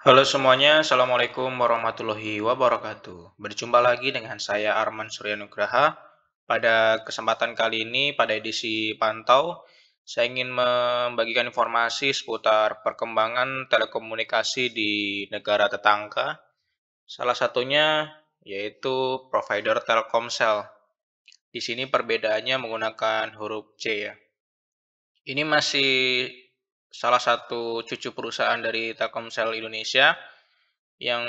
Halo semuanya, Assalamualaikum warahmatullahi wabarakatuh. Berjumpa lagi dengan saya Arman Suryanugraha. Pada kesempatan kali ini, pada edisi pantau, saya ingin membagikan informasi seputar perkembangan telekomunikasi di negara tetangga. Salah satunya yaitu provider Telkomsel. Di sini perbedaannya menggunakan huruf C ya. Ini masih salah satu cucu perusahaan dari Telkomsel Indonesia yang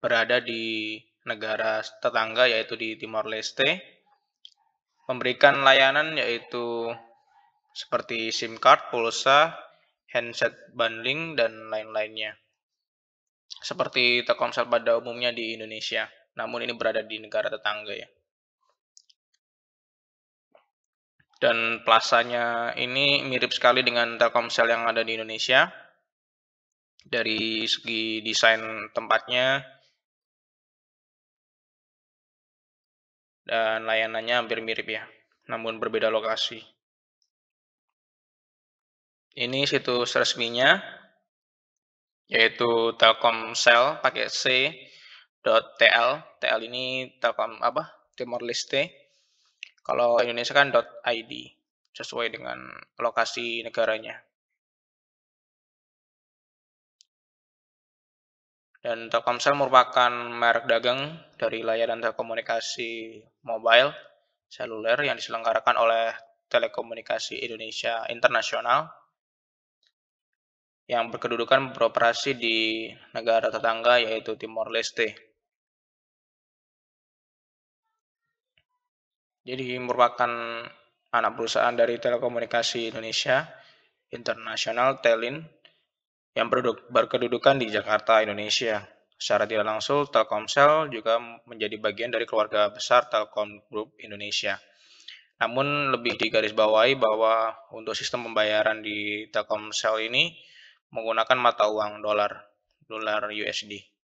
berada di negara tetangga yaitu di Timor Leste memberikan layanan yaitu seperti SIM card, pulsa, handset bundling dan lain-lainnya. Seperti Telkomsel pada umumnya di Indonesia, namun ini berada di negara tetangga ya. dan plasanya ini mirip sekali dengan Telkomsel yang ada di Indonesia. Dari segi desain tempatnya dan layanannya hampir mirip ya, namun berbeda lokasi. Ini situs resminya yaitu Telkomsel pakai c.tl. TL ini Telkom apa? Timor Leste kalau Indonesia kan .id sesuai dengan lokasi negaranya. Dan Telkomsel merupakan merek dagang dari layanan telekomunikasi mobile seluler yang diselenggarakan oleh Telekomunikasi Indonesia Internasional yang berkedudukan beroperasi di negara tetangga yaitu Timor Leste. Jadi merupakan anak perusahaan dari Telekomunikasi Indonesia Internasional Telin yang produk, berkedudukan di Jakarta, Indonesia. Secara tidak langsung, Telkomsel juga menjadi bagian dari keluarga besar Telkom Group Indonesia. Namun lebih digarisbawahi bahwa untuk sistem pembayaran di Telkomsel ini menggunakan mata uang dolar, dolar USD.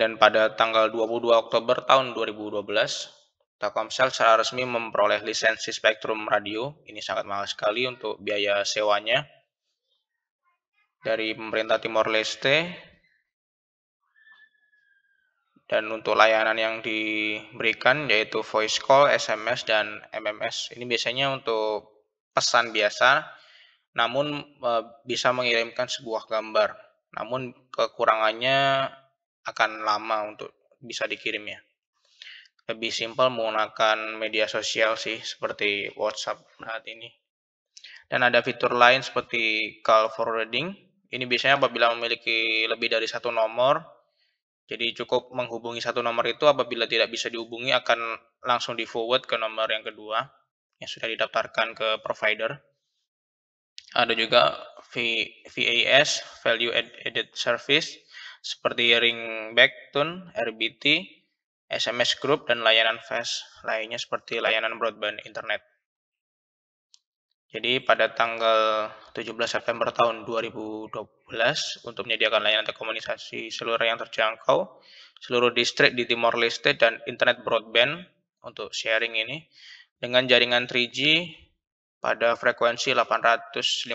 Dan pada tanggal 22 Oktober tahun 2012, Telkomsel secara resmi memperoleh lisensi spektrum radio. Ini sangat mahal sekali untuk biaya sewanya dari pemerintah Timor Leste. Dan untuk layanan yang diberikan yaitu voice call, SMS dan MMS. Ini biasanya untuk pesan biasa namun eh, bisa mengirimkan sebuah gambar. Namun kekurangannya akan lama untuk bisa dikirim ya. Lebih simpel menggunakan media sosial sih, seperti WhatsApp saat ini. Dan ada fitur lain seperti call forwarding. Ini biasanya apabila memiliki lebih dari satu nomor, jadi cukup menghubungi satu nomor itu apabila tidak bisa dihubungi akan langsung di forward ke nomor yang kedua yang sudah didaftarkan ke provider. Ada juga VAS, Value Added Service seperti ring back tune, RBT, SMS group, dan layanan fast lainnya seperti layanan broadband internet. Jadi pada tanggal 17 September tahun 2012 untuk menyediakan layanan telekomunikasi seluruh yang terjangkau, seluruh distrik di Timor Leste dan internet broadband untuk sharing ini dengan jaringan 3G pada frekuensi 850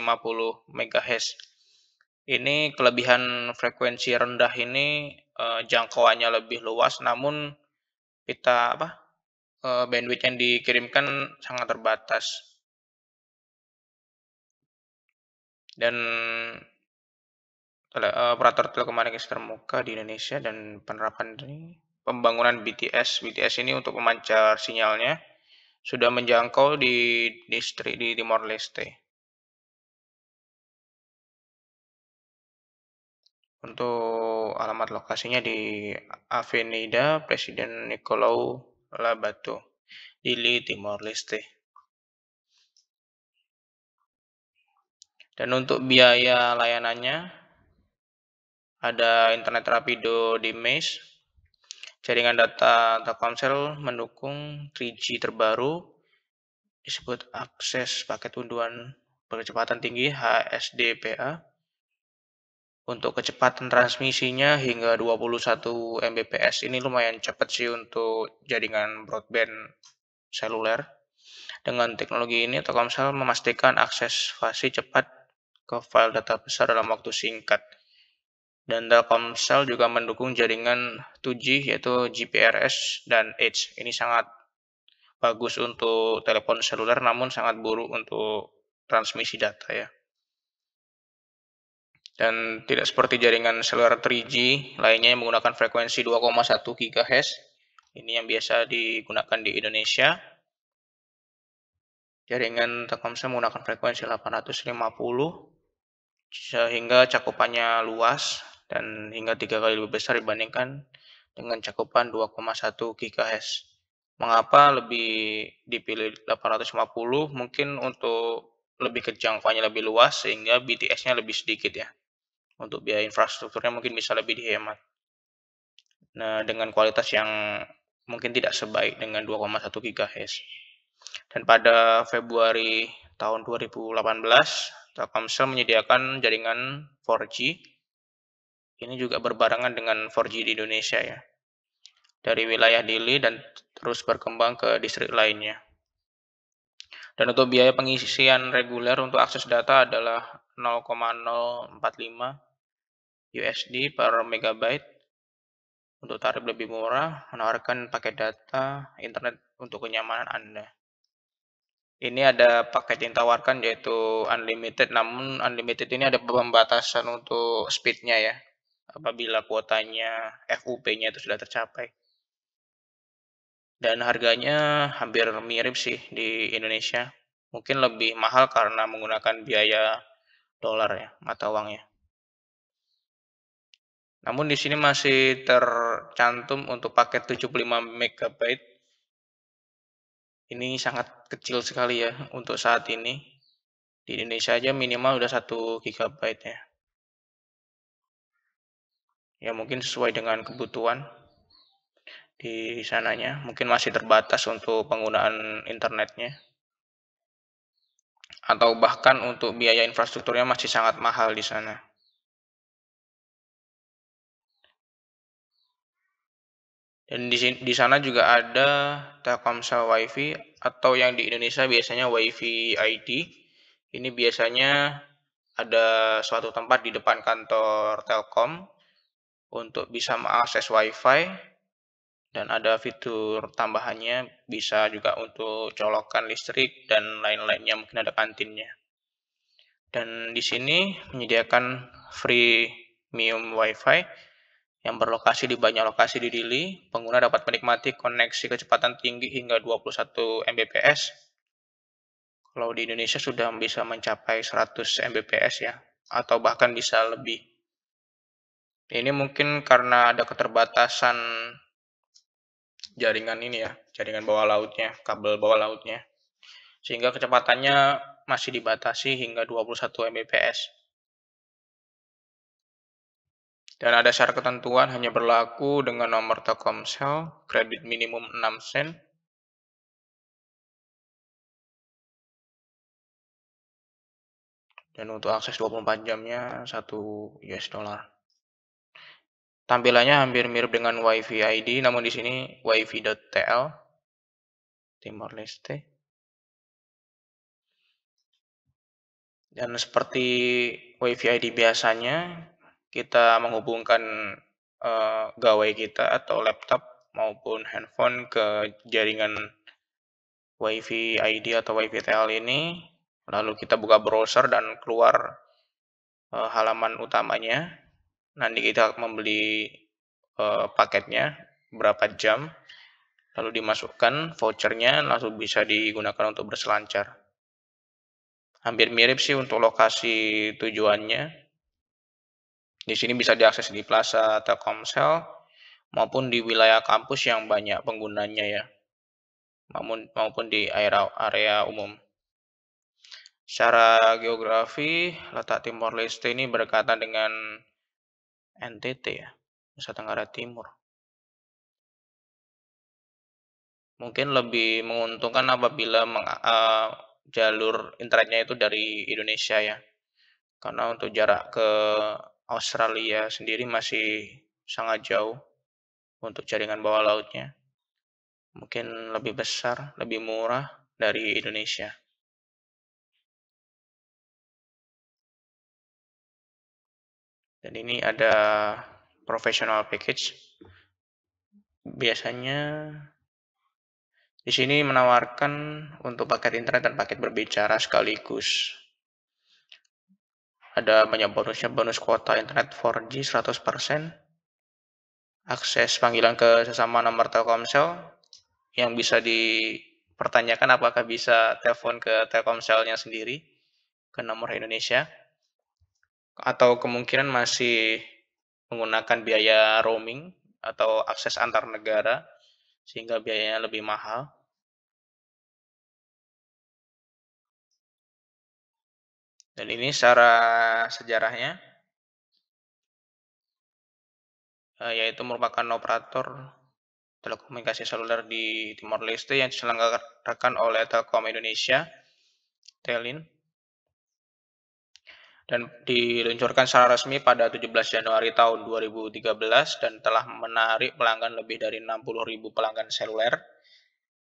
MHz ini kelebihan frekuensi rendah ini uh, jangkauannya lebih luas, namun kita apa uh, bandwidth yang dikirimkan sangat terbatas. Dan tele, eh, operator telekomunikasi termuka di Indonesia dan penerapan ini pembangunan BTS. BTS ini untuk memancar sinyalnya sudah menjangkau di distrik di Timor Leste. untuk alamat lokasinya di Avenida Presiden Nicolau Labato, Dili, Timor Leste. Dan untuk biaya layanannya, ada internet rapido di Mesh, jaringan data Telkomsel mendukung 3G terbaru, disebut akses paket unduan percepatan tinggi HSDPA, untuk kecepatan transmisinya hingga 21 Mbps ini lumayan cepat sih untuk jaringan broadband seluler. Dengan teknologi ini Telkomsel memastikan akses fasi cepat ke file data besar dalam waktu singkat. Dan Telkomsel juga mendukung jaringan 2G yaitu GPRS dan Edge. Ini sangat bagus untuk telepon seluler namun sangat buruk untuk transmisi data ya dan tidak seperti jaringan seluler 3G lainnya yang menggunakan frekuensi 2,1 GHz. Ini yang biasa digunakan di Indonesia. Jaringan Telkomsel menggunakan frekuensi 850 sehingga cakupannya luas dan hingga tiga kali lebih besar dibandingkan dengan cakupan 2,1 GHz. Mengapa lebih dipilih 850? Mungkin untuk lebih kejangkauannya lebih luas sehingga BTS-nya lebih sedikit ya untuk biaya infrastrukturnya mungkin bisa lebih dihemat. Nah, dengan kualitas yang mungkin tidak sebaik dengan 2,1 GHz. Dan pada Februari tahun 2018, Telkomsel menyediakan jaringan 4G. Ini juga berbarengan dengan 4G di Indonesia ya. Dari wilayah Dili dan terus berkembang ke distrik lainnya. Dan untuk biaya pengisian reguler untuk akses data adalah 0,045 USD per megabyte untuk tarif lebih murah, menawarkan paket data internet untuk kenyamanan Anda. Ini ada paket yang tawarkan yaitu unlimited, namun unlimited ini ada pembatasan untuk speednya ya, apabila kuotanya FUP-nya itu sudah tercapai. Dan harganya hampir mirip sih di Indonesia, mungkin lebih mahal karena menggunakan biaya dolar ya, mata uangnya. Namun di sini masih tercantum untuk paket 75 MB. Ini sangat kecil sekali ya untuk saat ini. Di Indonesia aja minimal udah 1 GB ya. Ya mungkin sesuai dengan kebutuhan di sananya. Mungkin masih terbatas untuk penggunaan internetnya. Atau bahkan untuk biaya infrastrukturnya masih sangat mahal di sana. Dan di, di sana juga ada Telkomsel WiFi atau yang di Indonesia biasanya WiFi ID. Ini biasanya ada suatu tempat di depan kantor Telkom untuk bisa mengakses WiFi dan ada fitur tambahannya bisa juga untuk colokan listrik dan lain-lainnya mungkin ada kantinnya. Dan di sini menyediakan free premium WiFi yang berlokasi di banyak lokasi di Dili, pengguna dapat menikmati koneksi kecepatan tinggi hingga 21 Mbps. Kalau di Indonesia sudah bisa mencapai 100 Mbps ya, atau bahkan bisa lebih. Ini mungkin karena ada keterbatasan jaringan ini ya, jaringan bawah lautnya, kabel bawah lautnya. Sehingga kecepatannya masih dibatasi hingga 21 Mbps. Dan ada syarat ketentuan hanya berlaku dengan nomor Telkomsel, kredit minimum 6 sen, dan untuk akses 24 jamnya 1 US dollar. Tampilannya hampir mirip dengan WiFi ID, namun di sini wifi.tl Timor Leste. Dan seperti WiFi ID biasanya, kita menghubungkan uh, gawai kita atau laptop maupun handphone ke jaringan WiFi ID atau WiFi TL ini, lalu kita buka browser dan keluar uh, halaman utamanya. Nanti kita membeli uh, paketnya berapa jam, lalu dimasukkan vouchernya, langsung bisa digunakan untuk berselancar. Hampir mirip sih untuk lokasi tujuannya, di sini bisa diakses di Plaza Telkomsel maupun di wilayah kampus yang banyak penggunanya ya, maupun, maupun di area, area umum. Secara geografi, letak Timor Leste ini berdekatan dengan NTT ya, Nusa Tenggara Timur. Mungkin lebih menguntungkan apabila meng, uh, jalur internetnya itu dari Indonesia ya. Karena untuk jarak ke Australia sendiri masih sangat jauh untuk jaringan bawah lautnya. Mungkin lebih besar, lebih murah dari Indonesia. Dan ini ada professional package. Biasanya di sini menawarkan untuk paket internet dan paket berbicara sekaligus ada banyak bonusnya bonus kuota internet 4G 100% akses panggilan ke sesama nomor Telkomsel yang bisa dipertanyakan apakah bisa telepon ke Telkomselnya sendiri ke nomor Indonesia atau kemungkinan masih menggunakan biaya roaming atau akses antar negara sehingga biayanya lebih mahal Dan ini secara sejarahnya eh, yaitu merupakan operator telekomunikasi seluler di Timor Leste yang diselenggarakan oleh Telkom Indonesia, Telin, dan diluncurkan secara resmi pada 17 Januari tahun 2013 dan telah menarik pelanggan lebih dari 60.000 pelanggan seluler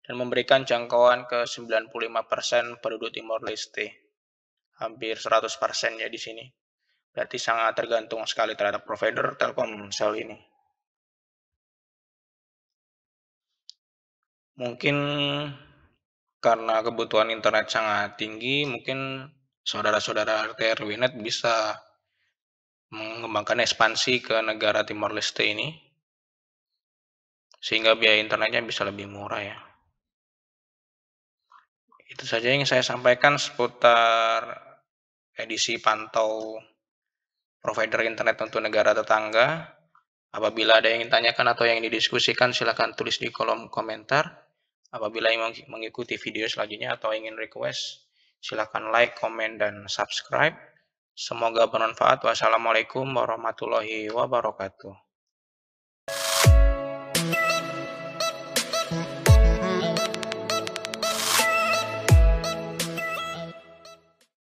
dan memberikan jangkauan ke 95% penduduk Timor Leste hampir 100% ya di sini. Berarti sangat tergantung sekali terhadap provider Telkomsel ini. Mungkin karena kebutuhan internet sangat tinggi, mungkin saudara-saudara RTR Winet bisa mengembangkan ekspansi ke negara Timor Leste ini sehingga biaya internetnya bisa lebih murah ya. Itu saja yang saya sampaikan seputar edisi pantau provider internet untuk negara tetangga. Apabila ada yang ingin tanyakan atau yang didiskusikan, silakan tulis di kolom komentar. Apabila ingin mengikuti video selanjutnya atau ingin request, silakan like, komen, dan subscribe. Semoga bermanfaat. Wassalamualaikum warahmatullahi wabarakatuh.